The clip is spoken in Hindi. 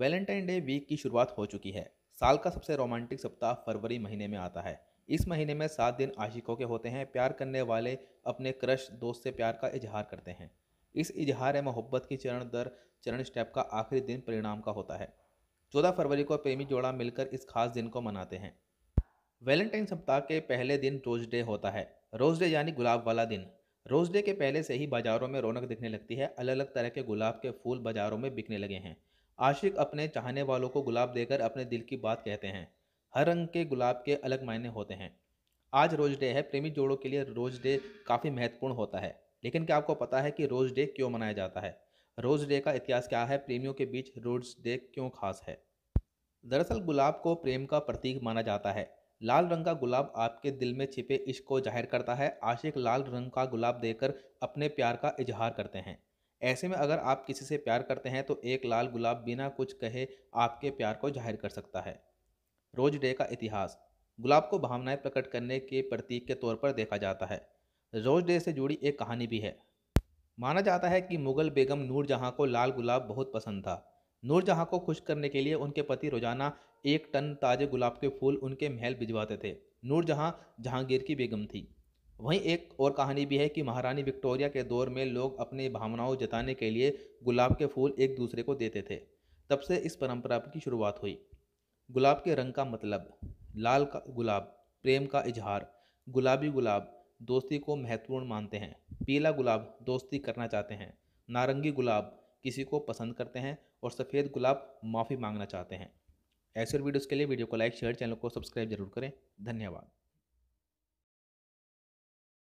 वैलेंटाइन डे वीक की शुरुआत हो चुकी है साल का सबसे रोमांटिक सप्ताह फरवरी महीने में आता है इस महीने में सात दिन आशिकों के होते हैं प्यार करने वाले अपने क्रश दोस्त से प्यार का इजहार करते हैं इस इजहार मोहब्बत की चरण दर चरण स्टेप का आखिरी दिन परिणाम का होता है चौदह फरवरी को प्रेमी जोड़ा मिलकर इस खास दिन को मनाते हैं वैलेंटाइन सप्ताह के पहले दिन रोज डे होता है रोज डे यानी गुलाब वाला दिन रोज डे के पहले से ही बाजारों में रौनक दिखने लगती है अलग अलग तरह के गुलाब के फूल बाजारों में बिकने लगे हैं आशिक अपने चाहने वालों को गुलाब देकर अपने दिल की बात कहते हैं हर रंग के गुलाब के अलग मायने होते हैं आज रोज डे है प्रेमी जोड़ों के लिए रोज डे काफ़ी महत्वपूर्ण होता है लेकिन क्या आपको पता है कि रोज डे क्यों मनाया जाता है रोज डे का इतिहास क्या है प्रेमियों के बीच रोज डे क्यों खास है दरअसल गुलाब को प्रेम का प्रतीक माना जाता है लाल रंग का गुलाब आपके दिल में छिपे इश्क को जाहिर करता है आशिक लाल रंग का गुलाब देकर अपने प्यार का इजहार करते हैं ऐसे में अगर आप किसी से प्यार करते हैं तो एक लाल गुलाब बिना कुछ कहे आपके प्यार को जाहिर कर सकता है रोज डे का इतिहास गुलाब को भावनाएं प्रकट करने के प्रतीक के तौर पर देखा जाता है रोज डे से जुड़ी एक कहानी भी है माना जाता है कि मुगल बेगम नूरजहाँ को लाल गुलाब बहुत पसंद था नूरजहाँ को खुश करने के लिए उनके पति रोजाना एक टन ताजे गुलाब के फूल उनके महल भिजवाते थे नूरजहाँ जहांगीर की बेगम थी वहीं एक और कहानी भी है कि महारानी विक्टोरिया के दौर में लोग अपनी भावनाओं जताने के लिए गुलाब के फूल एक दूसरे को देते थे तब से इस परंपरा की शुरुआत हुई गुलाब के रंग का मतलब लाल का गुलाब प्रेम का इजहार गुलाबी गुलाब दोस्ती को महत्वपूर्ण मानते हैं पीला गुलाब दोस्ती करना चाहते हैं नारंगी गुलाब किसी को पसंद करते हैं और सफ़ेद गुलाब माफ़ी मांगना चाहते हैं ऐसे वीडियोज़ के लिए वीडियो को लाइक शेयर चैनल को सब्सक्राइब जरूर करें धन्यवाद